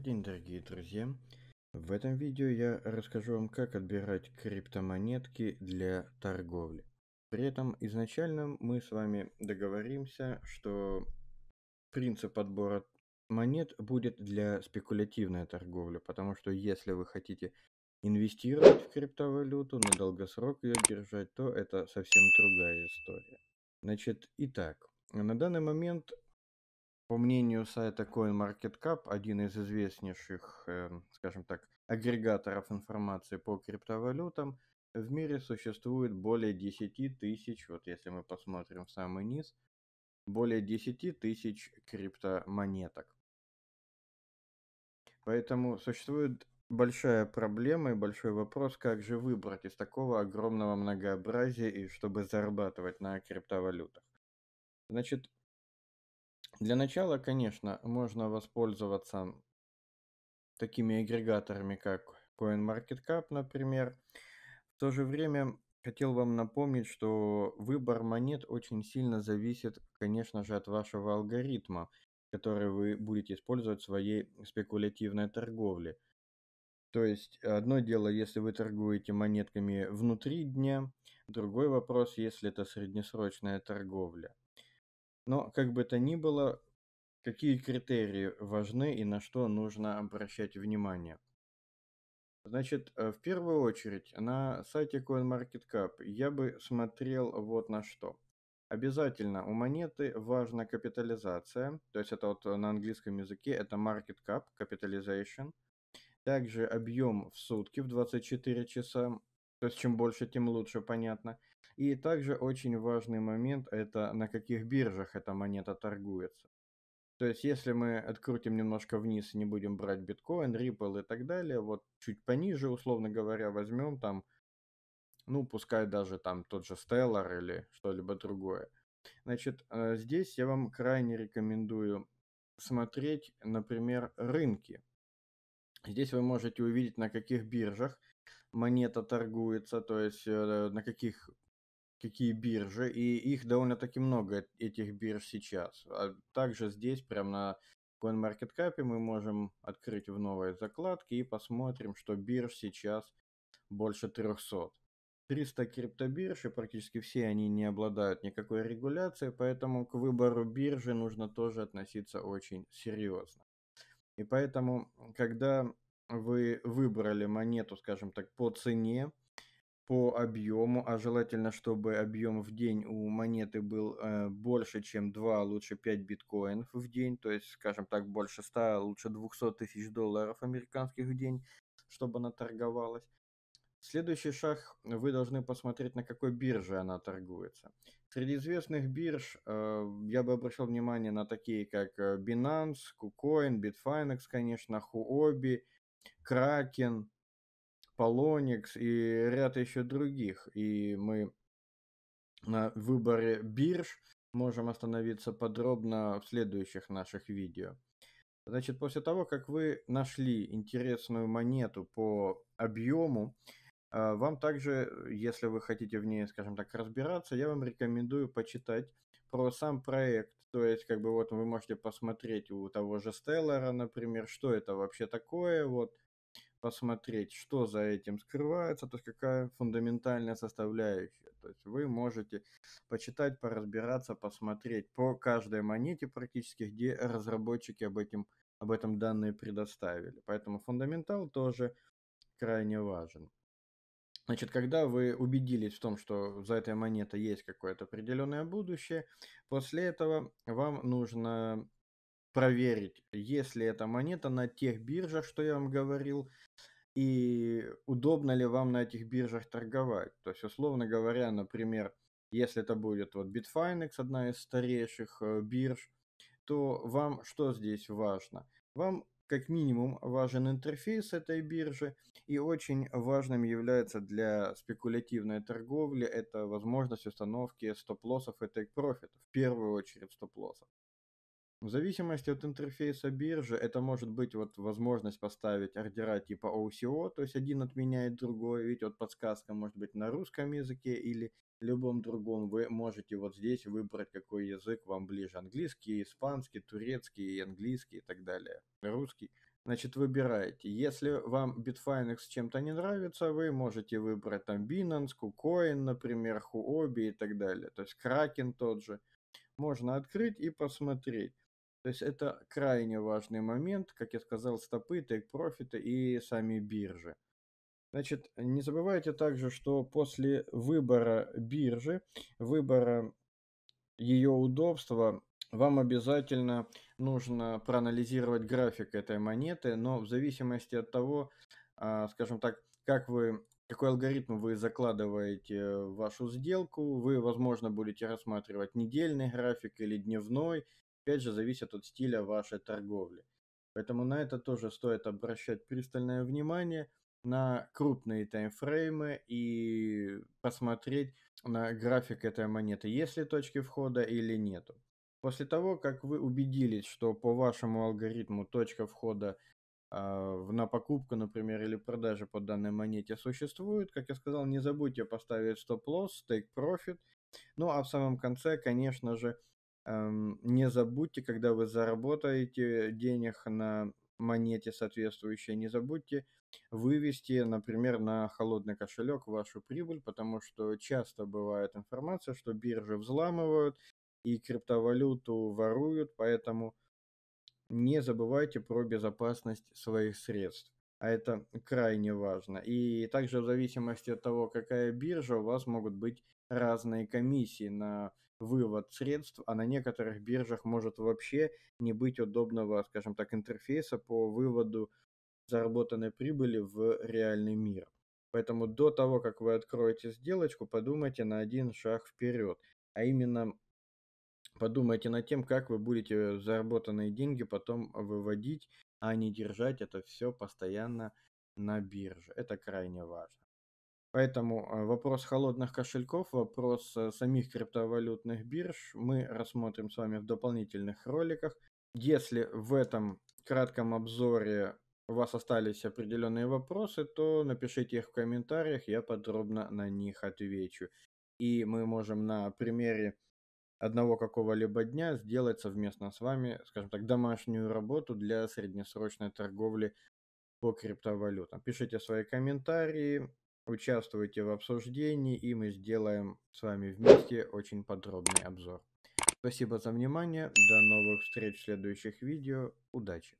Добрый день, дорогие друзья! В этом видео я расскажу вам, как отбирать криптомонетки для торговли. При этом изначально мы с вами договоримся, что принцип отбора монет будет для спекулятивной торговли, потому что если вы хотите инвестировать в криптовалюту, на долгосрок ее держать, то это совсем другая история. Значит, итак, на данный момент по мнению сайта CoinMarketCap, один из известнейших, эм, скажем так, агрегаторов информации по криптовалютам, в мире существует более 10 тысяч, вот если мы посмотрим в самый низ, более 10 тысяч криптомонеток. Поэтому существует большая проблема и большой вопрос, как же выбрать из такого огромного многообразия и чтобы зарабатывать на криптовалютах. Значит, для начала, конечно, можно воспользоваться такими агрегаторами, как CoinMarketCap, например. В то же время хотел вам напомнить, что выбор монет очень сильно зависит, конечно же, от вашего алгоритма, который вы будете использовать в своей спекулятивной торговле. То есть одно дело, если вы торгуете монетками внутри дня, другой вопрос, если это среднесрочная торговля. Но, как бы то ни было, какие критерии важны и на что нужно обращать внимание? Значит, э, в первую очередь, на сайте CoinMarketCap я бы смотрел вот на что. Обязательно у монеты важна капитализация, то есть это вот на английском языке, это market cap, capitalization. Также объем в сутки в 24 часа, то есть чем больше, тем лучше, понятно. И также очень важный момент – это на каких биржах эта монета торгуется. То есть, если мы открутим немножко вниз и не будем брать биткоин, Ripple и так далее, вот чуть пониже, условно говоря, возьмем там, ну, пускай даже там тот же Stellar или что-либо другое. Значит, э, здесь я вам крайне рекомендую смотреть, например, рынки. Здесь вы можете увидеть, на каких биржах монета торгуется, то есть э, на каких какие биржи, и их довольно-таки много, этих бирж сейчас. А также здесь, прямо на CoinMarketCap, мы можем открыть в новой закладке и посмотрим, что бирж сейчас больше 300. 300 криптобирж, и практически все они не обладают никакой регуляцией, поэтому к выбору биржи нужно тоже относиться очень серьезно. И поэтому, когда вы выбрали монету, скажем так, по цене, по объему, а желательно, чтобы объем в день у монеты был э, больше, чем 2, а лучше 5 биткоинов в день, то есть, скажем так, больше 100, а лучше 200 тысяч долларов американских в день, чтобы она торговалась. Следующий шаг, вы должны посмотреть, на какой бирже она торгуется. Среди известных бирж э, я бы обращал внимание на такие, как э, Binance, KuCoin, Bitfinex, конечно, Huobi, Kraken, Полоникс и ряд еще других. И мы на выборе бирж можем остановиться подробно в следующих наших видео. Значит, после того, как вы нашли интересную монету по объему, а, вам также, если вы хотите в ней, скажем так, разбираться, я вам рекомендую почитать про сам проект. То есть, как бы вот вы можете посмотреть у того же Стеллера, например, что это вообще такое, вот посмотреть, что за этим скрывается, то есть какая фундаментальная составляющая. То есть вы можете почитать, поразбираться, посмотреть по каждой монете практически, где разработчики об, этим, об этом данные предоставили. Поэтому фундаментал тоже крайне важен. Значит, когда вы убедились в том, что за этой монетой есть какое-то определенное будущее, после этого вам нужно проверить, есть ли эта монета на тех биржах, что я вам говорил, и удобно ли вам на этих биржах торговать. То есть, условно говоря, например, если это будет вот Bitfinex, одна из старейших э, бирж, то вам что здесь важно? Вам как минимум важен интерфейс этой биржи, и очень важным является для спекулятивной торговли это возможность установки стоп-лоссов и тейк-профитов, в первую очередь стоп-лоссов. В зависимости от интерфейса биржи, это может быть вот возможность поставить ордера типа OCO, то есть один отменяет другой, ведь вот подсказка может быть на русском языке или любом другом. Вы можете вот здесь выбрать, какой язык вам ближе. Английский, испанский, турецкий, английский и так далее. Русский. Значит, выбираете. Если вам Bitfinex чем-то не нравится, вы можете выбрать там Binance, KuCoin, например, Huobi и так далее. То есть Kraken тот же. Можно открыть и посмотреть. То есть это крайне важный момент, как я сказал, стопы, тейк-профиты и сами биржи. Значит, не забывайте также, что после выбора биржи, выбора ее удобства, вам обязательно нужно проанализировать график этой монеты, но в зависимости от того, а, скажем так, как вы, какой алгоритм вы закладываете в вашу сделку, вы, возможно, будете рассматривать недельный график или дневной, опять же, зависит от стиля вашей торговли. Поэтому на это тоже стоит обращать пристальное внимание, на крупные таймфреймы и посмотреть на график этой монеты, есть ли точки входа или нету. После того, как вы убедились, что по вашему алгоритму точка входа э, на покупку, например, или продажи по данной монете существует, как я сказал, не забудьте поставить стоп-лосс, стейк-профит. Ну а в самом конце, конечно же, Эм, не забудьте, когда вы заработаете денег на монете соответствующей, не забудьте вывести, например, на холодный кошелек вашу прибыль, потому что часто бывает информация, что биржи взламывают и криптовалюту воруют, поэтому не забывайте про безопасность своих средств. А это крайне важно. И также в зависимости от того, какая биржа, у вас могут быть разные комиссии на вывод средств, а на некоторых биржах может вообще не быть удобного, скажем так, интерфейса по выводу заработанной прибыли в реальный мир. Поэтому до того, как вы откроете сделочку, подумайте на один шаг вперед, а именно подумайте над тем, как вы будете заработанные деньги потом выводить, а не держать это все постоянно на бирже. Это крайне важно. Поэтому э, вопрос холодных кошельков, вопрос э, самих криптовалютных бирж мы рассмотрим с вами в дополнительных роликах. Если в этом кратком обзоре у вас остались определенные вопросы, то напишите их в комментариях, я подробно на них отвечу. И мы можем на примере одного какого-либо дня сделать совместно с вами, скажем так, домашнюю работу для среднесрочной торговли по криптовалютам. Пишите свои комментарии, Участвуйте в обсуждении, и мы сделаем с вами вместе очень подробный обзор. Спасибо за внимание, до новых встреч в следующих видео, удачи!